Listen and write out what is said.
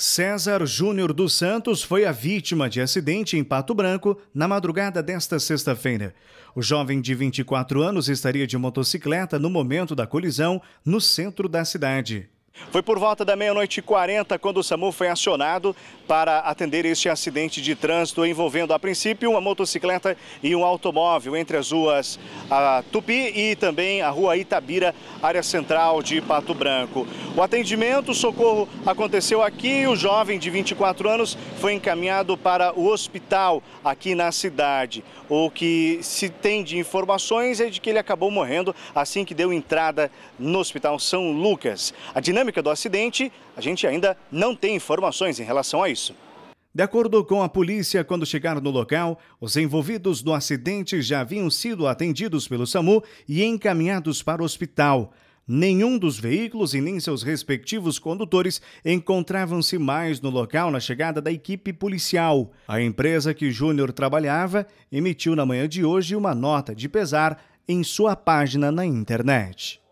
César Júnior dos Santos foi a vítima de acidente em Pato Branco na madrugada desta sexta-feira. O jovem de 24 anos estaria de motocicleta no momento da colisão no centro da cidade. Foi por volta da meia-noite e 40 quando o SAMU foi acionado para atender este acidente de trânsito envolvendo, a princípio, uma motocicleta e um automóvel entre as ruas Tupi e também a rua Itabira, área central de Pato Branco. O atendimento, o socorro aconteceu aqui e o jovem de 24 anos foi encaminhado para o hospital aqui na cidade. O que se tem de informações é de que ele acabou morrendo assim que deu entrada no Hospital São Lucas. A dinâmica dinâmica do acidente, a gente ainda não tem informações em relação a isso. De acordo com a polícia, quando chegaram no local, os envolvidos no acidente já haviam sido atendidos pelo SAMU e encaminhados para o hospital. Nenhum dos veículos e nem seus respectivos condutores encontravam-se mais no local na chegada da equipe policial. A empresa que Júnior trabalhava emitiu na manhã de hoje uma nota de pesar em sua página na internet.